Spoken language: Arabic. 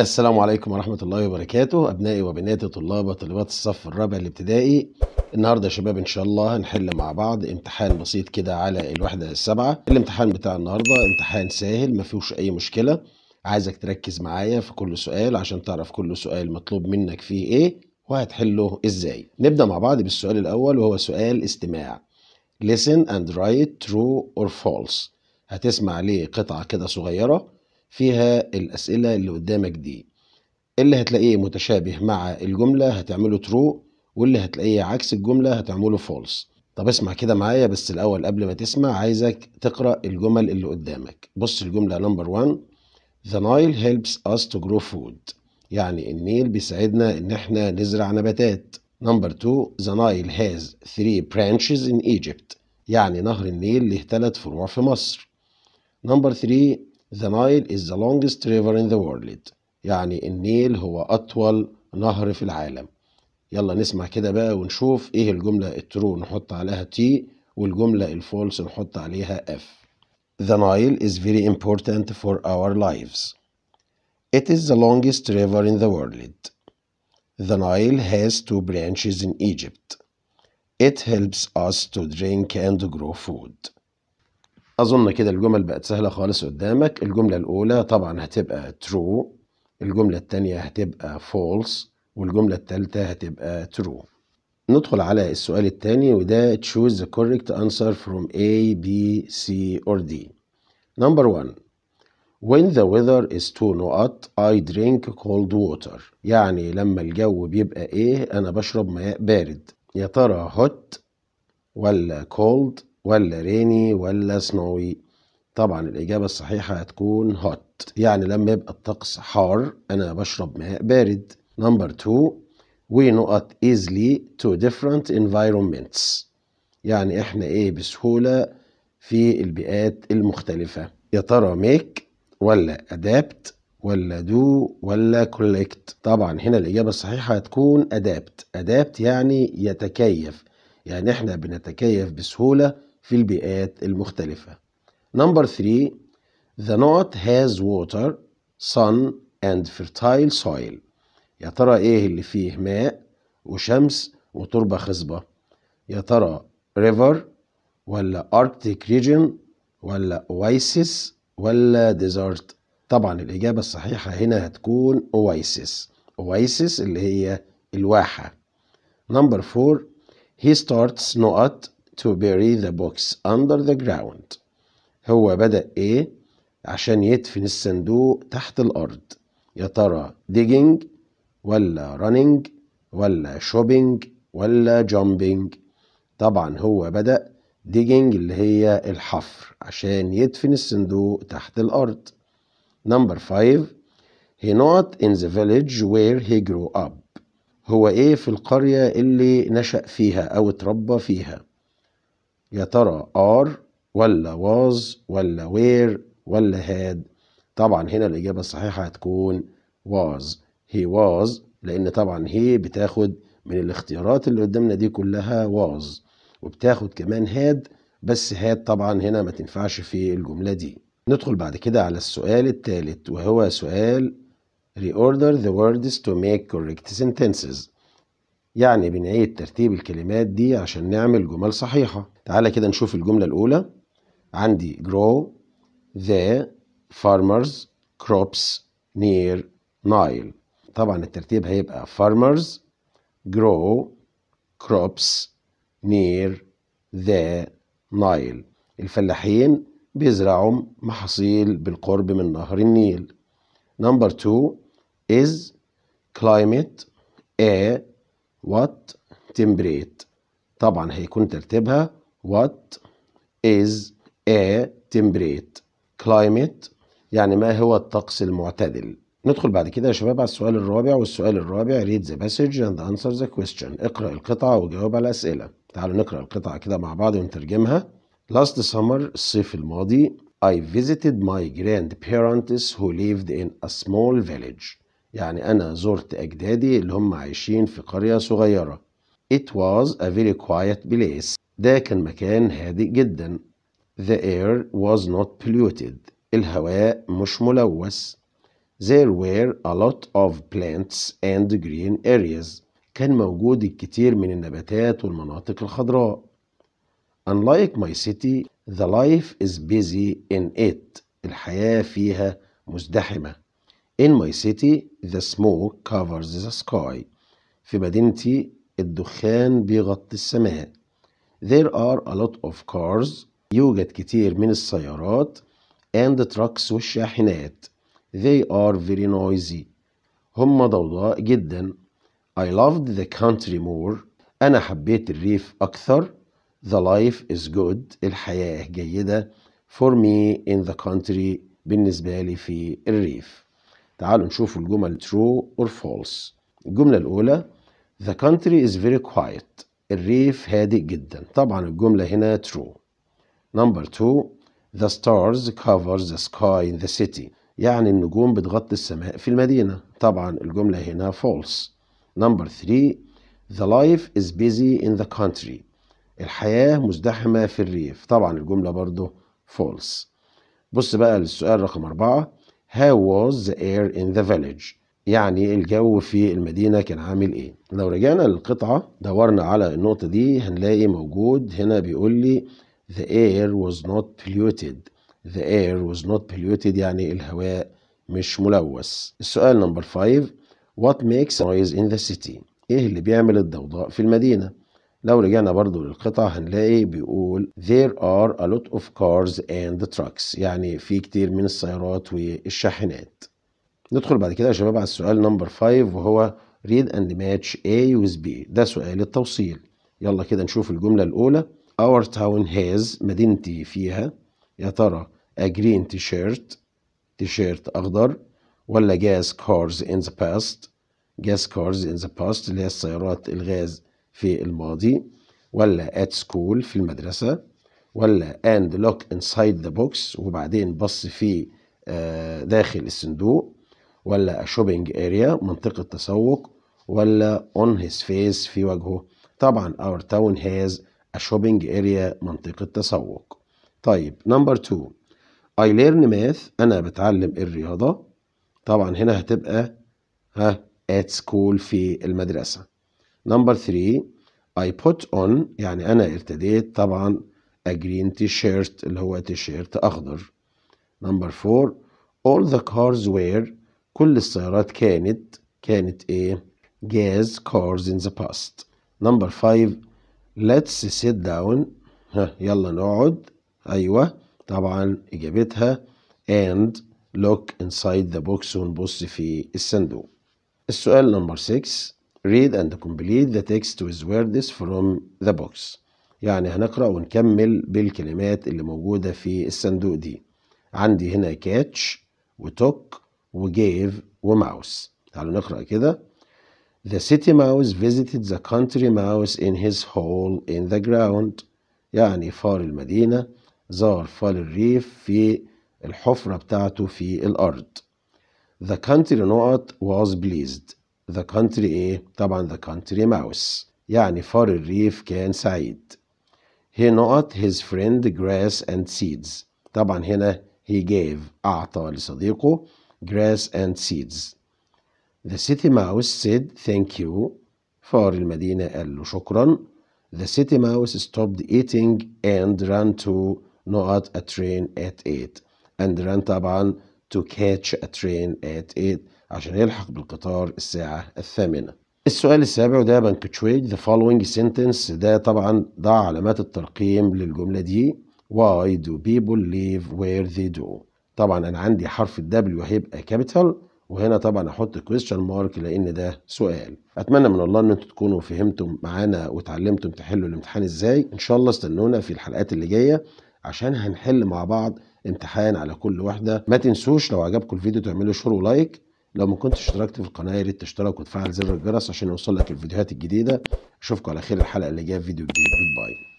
السلام عليكم ورحمة الله وبركاته أبنائي وبناتي طلاب وطالبات الصف الرابع الابتدائي النهاردة يا شباب إن شاء الله هنحل مع بعض امتحان بسيط كده على الوحدة السابعة الامتحان بتاع النهاردة امتحان سهل فيهوش أي مشكلة عايزك تركز معايا في كل سؤال عشان تعرف كل سؤال مطلوب منك فيه إيه وهتحله إزاي نبدأ مع بعض بالسؤال الأول وهو سؤال استماع Listen and write true or false هتسمع ليه قطعة كده صغيرة فيها الأسئلة اللي قدامك دي اللي هتلاقيه متشابه مع الجملة هتعمله ترو واللي هتلاقيه عكس الجملة هتعمله فولس طب اسمع كده معايا بس الأول قبل ما تسمع عايزك تقرأ الجمل اللي قدامك بص الجملة نمبر 1 The Nile helps us to grow food يعني النيل بيساعدنا إن إحنا نزرع نباتات نمبر 2 The Nile has 3 branches in Egypt يعني نهر النيل له ثلاث فروع في مصر نمبر 3 The Nile is the longest river in the world يعني النيل هو أطول نهر في العالم يلا نسمع كده بقى ونشوف إيه الجملة الترو نحط عليها T والجملة الفولس نحط عليها F The Nile is very important for our lives. It is the longest river in the world. The Nile has two branches in Egypt. It helps us to drink and grow food. اظن كده الجمل بقت سهله خالص قدامك الجمله الاولى طبعا هتبقى true الجمله الثانيه هتبقى false والجمله الثالثه هتبقى true ندخل على السؤال الثاني وده choose the correct answer from A, B, C or D. Number one When the weather is too hot I drink cold water. يعني لما الجو بيبقى ايه أنا بشرب ماء بارد. يا ترى hot ولا cold ولا ريني ولا سنوي طبعا الإجابة الصحيحة هتكون هوت يعني لما يبقى الطقس حار أنا بشرب ماء بارد نمبر تو we not easily to different environments يعني احنا ايه بسهولة في البيئات المختلفة يا ترى ميك ولا ادابت ولا دو ولا collect طبعا هنا الإجابة الصحيحة هتكون ادابت ادابت يعني يتكيف يعني احنا بنتكيف بسهولة في البيئات المختلفة نمبر 3 The knot has water, sun and fertile soil يا ترى ايه اللي فيه ماء وشمس وتربة خصبة يا ترى river ولا arctic region ولا oasis ولا desert طبعا الإجابة الصحيحة هنا هتكون oasis oasis اللي هي الواحة نمبر 4 he starts not to bury the box under the ground هو بدأ إيه عشان يدفن الصندوق تحت الأرض يا ترى digging ولا running ولا shopping ولا jumping طبعا هو بدأ digging اللي هي الحفر عشان يدفن الصندوق تحت الأرض number five he not in the village where he grew up هو ايه في القرية اللي نشأ فيها او اتربى فيها يا ترى ار ولا واز ولا وير ولا هاد طبعا هنا الإجابة الصحيحة هتكون واز هي واز لأن طبعا هي بتاخد من الاختيارات اللي قدامنا دي كلها واز وبتاخد كمان هاد بس هاد طبعا هنا ما تنفعش في الجملة دي ندخل بعد كده على السؤال الثالث وهو سؤال reorder the words to make correct sentences يعني بنعيد ترتيب الكلمات دي عشان نعمل جمل صحيحة تعالى كده نشوف الجملة الأولى عندي grow the farmers crops near Nile طبعا الترتيب هيبقى farmers grow crops near the Nile الفلاحين بيزرعوا محاصيل بالقرب من نهر النيل نمبر 2 is climate a what تمبريت طبعا هيكون ترتيبها what is a temperate climate يعني ما هو الطقس المعتدل ندخل بعد كده يا شباب على السؤال الرابع والسؤال الرابع read the passage and answer the question اقرأ القطعة وجاوب على الأسئلة تعالوا نقرأ القطعة كده مع بعض ونترجمها last summer الصيف الماضي I visited my grandparents who lived in a small village يعني أنا زرت أجدادي اللي هم عايشين في قرية صغيرة It was a very quiet place ده كان مكان هادئ جدا The air was not polluted الهواء مش ملوث There were a lot of plants and green areas كان موجود الكثير من النباتات والمناطق الخضراء Unlike my city the life is busy in it الحياة فيها مزدحمة In my city the smoke covers the sky. في مدينتي الدخان بيغطي السماء. There are a lot of cars. يوجد كتير من السيارات and the trucks والشاحنات. They are very noisy. هم ضوضاء جدا. I loved the country more. أنا حبيت الريف أكثر. The life is good. الحياة جيدة. For me in the country بالنسبة لي في الريف. تعالوا نشوف الجمل true or false الجملة الأولى The country is very quiet الريف هادئ جدا طبعا الجملة هنا true number two The stars cover the sky in the city يعني النجوم بتغطي السماء في المدينة طبعا الجملة هنا false number three The life is busy in the country الحياة مزدحمة في الريف طبعا الجملة برضو false بص بقى للسؤال رقم أربعة How was the air in the village يعني الجو في المدينة كان عامل ايه لو رجعنا للقطعة دورنا على النقطة دي هنلاقي موجود هنا بيقول لي the air was not polluted the air was not polluted يعني الهواء مش ملوث السؤال نمبر 5 what makes noise in the city ايه اللي بيعمل الضوضاء في المدينة لو رجعنا برضو للقطع هنلاقي بيقول there are a lot of cars and trucks يعني في كتير من السيارات والشاحنات ندخل بعد كده يا شباب على السؤال نمبر 5 وهو read and match A with B ده سؤال التوصيل يلا كده نشوف الجملة الأولى our town has مدينتي فيها يا ترى a green t-shirt t-shirt أخضر ولا gas cars in the past gas cars in the past اللي هي السيارات الغاز في الماضي ولا at school في المدرسة ولا and look inside the box وبعدين بص في آه، داخل الصندوق ولا a shopping area منطقة تسوق ولا on his face في وجهه طبعا our town has a shopping area منطقة تسوق طيب نمبر 2 I learn math أنا بتعلم الرياضة طبعا هنا هتبقى ها at school في المدرسة نمبر 3 I put on يعني أنا ارتديت طبعا a green t-shirt اللي هو t-shirt أخضر نمبر 4 all the cars were كل السيارات كانت كانت إيه gas cars in the past نمبر 5 let's sit down ها يلا نقعد أيوة طبعا إجابتها and look inside the box ونبص في الصندوق السؤال نمبر 6 read and complete the text with words from the box يعني هنقرأ ونكمل بالكلمات اللي موجودة في الصندوق دي عندي هنا catch gave و mouse. تعالوا نقرأ كده The city mouse visited the country mouse in his hole in the ground يعني فار المدينة زار فار الريف في الحفرة بتاعته في الأرض The country نقط was pleased The country A, طبعا the country mouse. يعني فار الريف كان سعيد he not his friend grass and seeds طبعا هنا he gave أعطى لصديقه grass and seeds the city mouse said thank you فار المدينة قال له شكرا the city mouse stopped eating and ran to not a train at 8 and ran طبعا to catch a train at 8 عشان يلحق بالقطار الساعة الثامنة السؤال السابع وده بنكتشويج the following sentence ده طبعا ضع علامات الترقيم للجملة دي why do people live where they do طبعا أنا عندي حرف الدبليو W هيبقى capital وهنا طبعا احط question mark لان ده سؤال اتمنى من الله ان انتم تكونوا فهمتم معانا وتعلمتم تحلوا الامتحان ازاي ان شاء الله استنونا في الحلقات اللي جايه عشان هنحل مع بعض امتحان على كل واحده ما تنسوش لو عجبكم الفيديو تعملوا شير ولايك لو ما كنتش اشتركت في القناه يا ريت تشترك وتفعل زر الجرس عشان يوصلك الفيديوهات الجديده اشوفكم على خير الحلقه اللي جايه في فيديو جديد باي